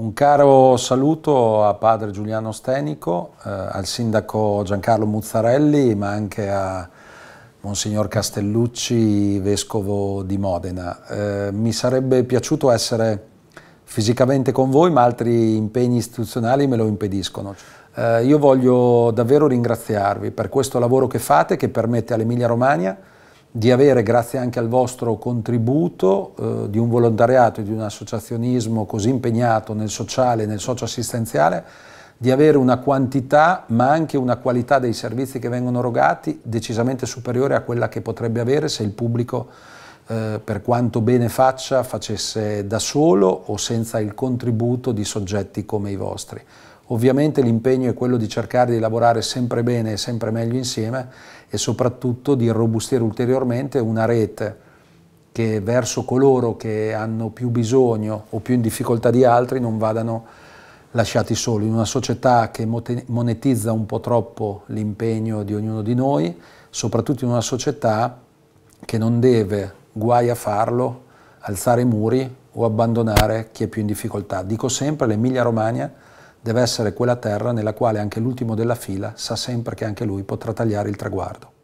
Un caro saluto a padre Giuliano Stenico, eh, al sindaco Giancarlo Muzzarelli, ma anche a Monsignor Castellucci, vescovo di Modena. Eh, mi sarebbe piaciuto essere fisicamente con voi, ma altri impegni istituzionali me lo impediscono. Eh, io voglio davvero ringraziarvi per questo lavoro che fate, che permette all'Emilia Romagna di avere, grazie anche al vostro contributo, eh, di un volontariato e di un associazionismo così impegnato nel sociale e nel socioassistenziale, di avere una quantità ma anche una qualità dei servizi che vengono erogati decisamente superiore a quella che potrebbe avere se il pubblico, eh, per quanto bene faccia, facesse da solo o senza il contributo di soggetti come i vostri. Ovviamente l'impegno è quello di cercare di lavorare sempre bene e sempre meglio insieme e soprattutto di irrobustire ulteriormente una rete che verso coloro che hanno più bisogno o più in difficoltà di altri non vadano lasciati soli. In una società che monetizza un po' troppo l'impegno di ognuno di noi, soprattutto in una società che non deve, guai a farlo, alzare i muri o abbandonare chi è più in difficoltà. Dico sempre l'Emilia Romagna deve essere quella terra nella quale anche l'ultimo della fila sa sempre che anche lui potrà tagliare il traguardo.